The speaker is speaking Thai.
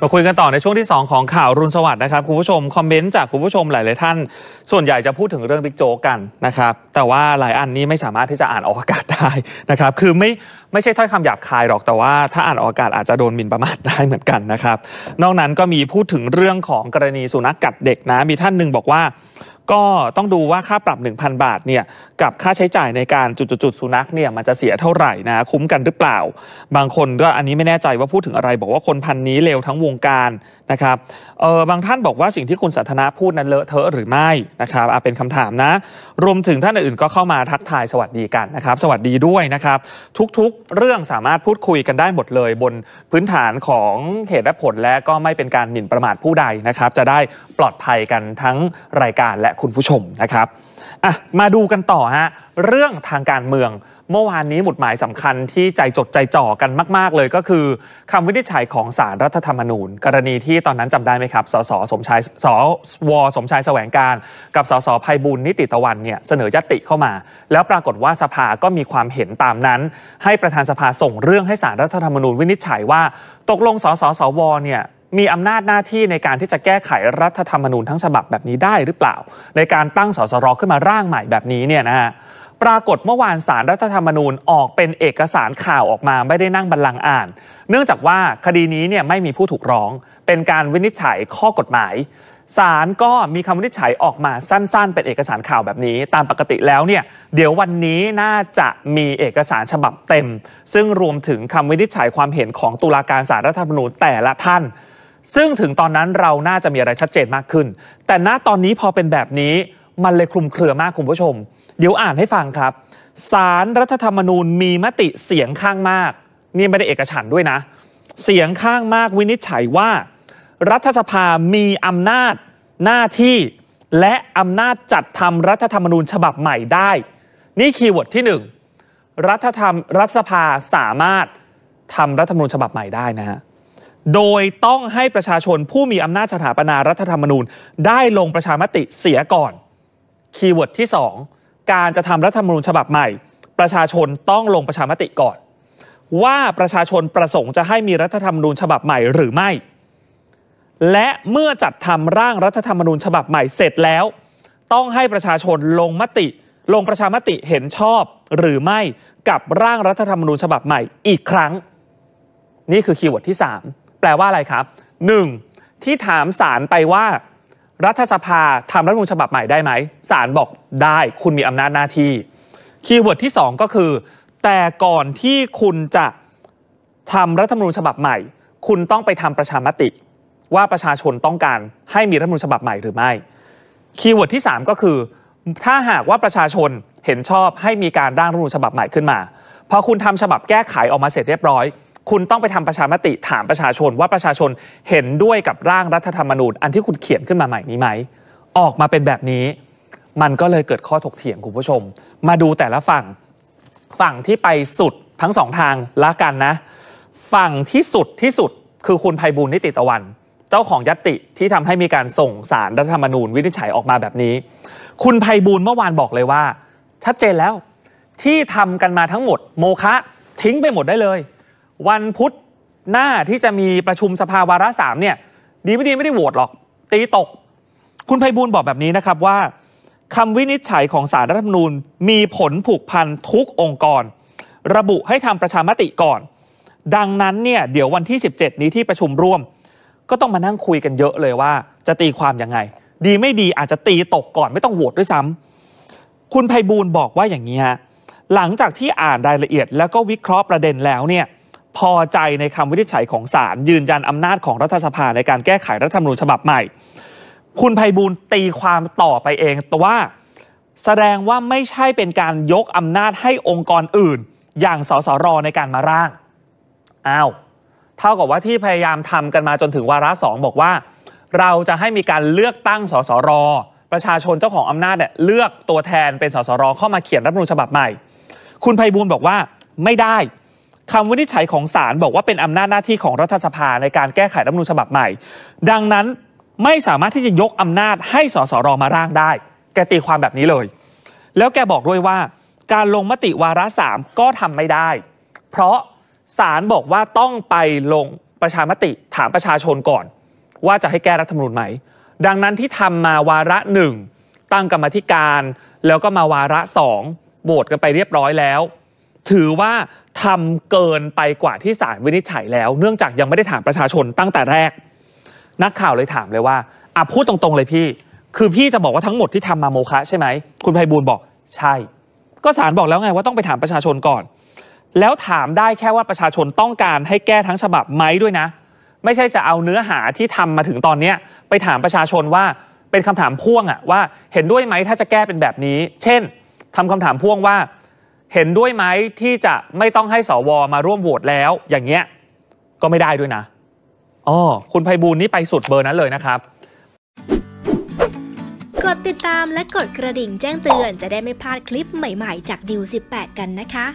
มาคุยกันต่อในช่วงที่2ของข่าวรุนสวัสดนะครับคุณผู้ชมคอมเมนต์จากคุณผู้ชมหลายๆท่าน ส่วนใหญ่จะพูดถึงเรื่องบิ๊กโจกันนะครับแต่ว่าหลายอันนี้ไม่สามารถที่จะอ่านออกอากาศได้นะครับคือไม่ไม่ใช่ถ้อยคำหยาบคายหรอกแต่ว่า ถ้าอ่านออกอากาศอาจจะโดนมินประมาทได้เหมือนกันนะครับนอกนั้นก็มีพูดถึงเรื่องของกรณีสุนัขกกัดเด็กนะมีท่านหนึ่งบอกว่า ก็ต้องดูว่าค่าปรับ 1,000 บาทเนี่ยกับค่าใช้จ่ายในการจุดๆ สุนัขเนี่ยมันจะเสียเท่าไหร่นะคุ้มกันหรือเปล่า บางคนก็อันนี้ไม่แน่ใจว่าพูดถึงอะไร บอกว่าคนพันนี้เลวทั้งวงการนะครับเออบางท่านบอกว่าสิ่งที่คุณสัทนาพูดนั้นเลอะเทอะหรือไม่นะครับอาเป็นคำถามนะ รวมถึงท่านอื่นก็เข้ามาทักทายสวัสดีกันนะครับสวัสดีด้วยนะครับ ทุกๆเรื่องสามารถพูดคุยกันได้หมดเลย บนพื้นฐานของเหตุและผลและก็ไม่เป็นการหมิ่นประมาทผู้ใดนะครับ จะได้ปลอดภัยกันทั้งรายการและคุณผู้ชมนะครับอะมาดูกันต่อฮะเรื่องทางการเมือง เมื่อวานนี้หมุดหมายสำคัญที่ใจจดใจจ่อกันมาก ๆ เลยก็คือ คำวินิจฉัยของสารรัฐธรรมนูญ กรณีที่ตอนนั้นจำได้ไหมครับ สสสมชาย สวสมชายแสวงการ กับสสภัยบุญนิติตะวันเนี่ย เสนอยติเข้ามา แล้วปรากฏว่าสภาก็มีความเห็นตามนั้นให้ประธานสภาส่งเรื่องให้สารรัฐธรรมนูญวินิจฉัยว่าตกลงสสสวเนี่ยมีอำนาจหน้าที่ในการที่จะแก้ไขรัฐธรรมนูญทั้งฉบับแบบนี้ได้หรือเปล่า ในการตั้งสสรขึ้นมาร่างใหม่แบบนี้เนี่ยนะฮะปรากฏเมื่อวานสารรัฐธรรมนูญออกเป็นเอกสารข่าวออกมาไม่ได้นั่งบัลลังก์อ่าน เนื่องจากว่าคดีนี้เนี่ยไม่มีผู้ถูกร้องเป็นการวินิจฉัยข้อกฎหมายสารก็มีคำวินิจฉัยออกมาสั้นๆ เป็นเอกสารข่าวแบบนี้ ตามปกติแล้วเนี่ยเดี๋ยววันนี้น่าจะมีเอกสารฉบับเต็ม ซึ่งรวมถึงคำวินิจฉัยความเห็นของตุลาการสารรัฐธรรมนูญแต่ละท่านซึ่งถึงตอนนั้นเราน่าจะมีอะไรชัดเจนมากขึ้น แต่ณตอนนี้พอเป็นแบบนี้มันเลยคลุมเครือมากคุณผู้ชม เดี๋ยวอ่านให้ฟังครับ สารรัฐธรรมนูญมีมติเสียงข้างมาก นี่ไม่ได้เอกฉันด้วยนะ เสียงข้างมากวินิจฉัยว่า รัฐสภา มีอำนาจหน้าที่ และอำนาจจัดทำรัฐธรรมนูญฉบับใหม่ได้นี่คีย์เวิร์ดที่ 1 รัฐธรรมรัฐสภาสามารถทำรัฐธรรมนูญฉบับใหม่ได้นะฮะโดยต้องให้ประชาชนผู้มีอำนาจสถาปนารัฐธรรมนูญได้ลงประชามติเสียก่อน คีย์เวิร์ดที่2 การจะทำรัฐธรรมนูญฉบับใหม่ ประชาชนต้องลงประชามติก่อน ว่าประชาชนประสงค์จะให้มีรัฐธรรมนูญฉบับใหม่หรือไม่ และเมื่อจัดทำร่างรัฐธรรมนูญฉบับใหม่เสร็จแล้ว ต้องให้ประชาชนลงมติลงประชามติเห็นชอบหรือไม่กับร่างรัฐธรรมนูญฉบับใหม่อีกครั้ง นี่คือคีย์เวิร์ดที่3แปลว่าอะไรครับ 1. ที่ถามศาลไปว่า รัฐสภาทำรัฐมนูญฉบับใหม่ได้ไหมศาลบอกได้คุณมีอำนาจหน้าที่คีย์เวิร์ดที่2 ก็คือ แต่ก่อนที่คุณจะทำรัฐมนูญฉบับใหม่ คุณต้องไปทำประชามติ ว่าประชาชนต้องการให้มีรัฐมนูญฉบับใหม่หรือไม่ คีย์เวิร์ดที่3 ก็คือ ถ้าหากว่าประชาชนเห็นชอบให้มีการร่างรัฐมนูญฉบับใหม่ขึ้นมาพอคุณทำฉบับแก้ไขออกมาเสร็จเรียบร้อยคุณต้องไปทำประชามติถามประชาชนว่าประชาชนเห็นด้วยกับร่างรัฐธรรมนูญอันที่คุณเขียนขึ้นมาใหม่นี้ไหม ออกมาเป็นแบบนี้ มันก็เลยเกิดข้อถกเถียงคุณผู้ชม มาดูแต่ละฝั่ง ฝั่งที่ไปสุดทั้งสองทางละกันนะ ฝั่งที่สุดที่สุดคือคุณภัยบูลนิติตะวัน เจ้าของยัตติที่ทำให้มีการส่งสารรัฐธรรมนูญวินิจฉัยออกมาแบบนี้ คุณภัยบูลเมื่อวานบอกเลยว่า ชัดเจนแล้ว ที่ทำกันมาทั้งหมด โมฆะทิ้งไปหมดได้เลยวันพุธหน้าที่จะมีประชุมสภาวาระสามเนี่ย ดีไม่ดีไม่ได้โหวตหรอก ตีตก คุณไพบูลบอกแบบนี้นะครับว่าคำวินิจฉัยของสารรัฐธรรมนูญมีผลผูกพันทุกองค์กร ระบุให้ทำประชามติก่อน ดังนั้นเนี่ยเดี๋ยววันที่ 17 นี้ที่ประชุมร่วม ก็ต้องมานั่งคุยกันเยอะเลยว่า จะตีความยังไง ดีไม่ดีอาจจะตีตกก่อนไม่ต้องโหวตด้วยซ้ำคุณไพบูลบอกว่าอย่างนี้ฮะหลังจากที่อ่านรายละเอียด แล้วก็วิเคราะห์ประเด็นแล้วเนี่ยพอใจในคำวินิจฉัยของศาลยืนยันอำนาจของรัฐสภาในการแก้ไขรัฐธรรมนูญฉบับใหม่ คุณภัยบูลตีความต่อไปเองแต่ว่า แสดงว่าไม่ใช่เป็นการยกอำนาจให้องค์กรอื่น อย่างสสรในการมาร่างอ้าวเท่ากับว่าที่พยายามทำกันมาจนถึงวาระสองบอกว่า เราจะให้มีการเลือกตั้งสสรประชาชนเจ้าของอำนาจเนี่ยเลือกตัวแทนเป็นสสรเข้ามาเขียนรัฐธรรมนูญฉบับใหม่ คุณภัยบูลบอกว่าไม่ได้คำวินิจฉัยของศาลบอกว่าเป็นอำนาจหน้าที่ของรัฐสภาในการแก้ไขรัฐมนูญฉบับใหม่ ดังนั้นไม่สามารถที่จะยกอำนาจให้สสรมาร่างได้ แกตีความแบบนี้เลย แล้วแกบอกด้วยว่า การลงมติวาระสามก็ทำไม่ได้ เพราะศาลบอกว่าต้องไปลงประชามติถามประชาชนก่อน ว่าจะให้แก้รัฐธรรมนูญไหมดังนั้นที่ทำมาวาระหนึ่งตั้งกรรมธิการ แล้วก็มาวาระสองโหวตกันไปเรียบร้อยแล้วถือว่าทำเกินไปกว่าที่ ศาลวินิจฉัยแล้ว เนื่องจากยังไม่ได้ถามประชาชนตั้งแต่แรก นักข่าวเลยถามเลยว่าอ่ะพูดตรงๆ เลยพี่ คือพี่จะบอกว่าทั้งหมดที่ทำมาโมคะใช่ไหมคุณไพบูลบอกใช่ ก็ศาลบอกแล้วไงว่าต้องไปถามประชาชนก่อนแล้วถามได้แค่ว่าประชาชนต้องการให้แก้ทั้งฉบับไหมด้วยนะ ไม่ใช่จะเอาเนื้อหาที่ทำมาถึงตอนเนี้ไปถามประชาชนว่าเป็นคำถามพ่วงอะว่า เห็นด้วยไหมถ้าจะแก้เป็นแบบนี้ เช่น ทำคำถามพ่วงว่าเห็นด้วยไหมที่จะไม่ต้องให้สวมาร่วมโหวตแล้วอย่างเงี้ยก็ไม่ได้ด้วยนะอ๋อคุณไพบูลนี่ไปสุดเบอร์นั้นเลยนะครับ กดติดตามและกดกระดิ่งแจ้งเตือนจะได้ไม่พลาดคลิปใหม่ๆจากดิว18กันนะคะ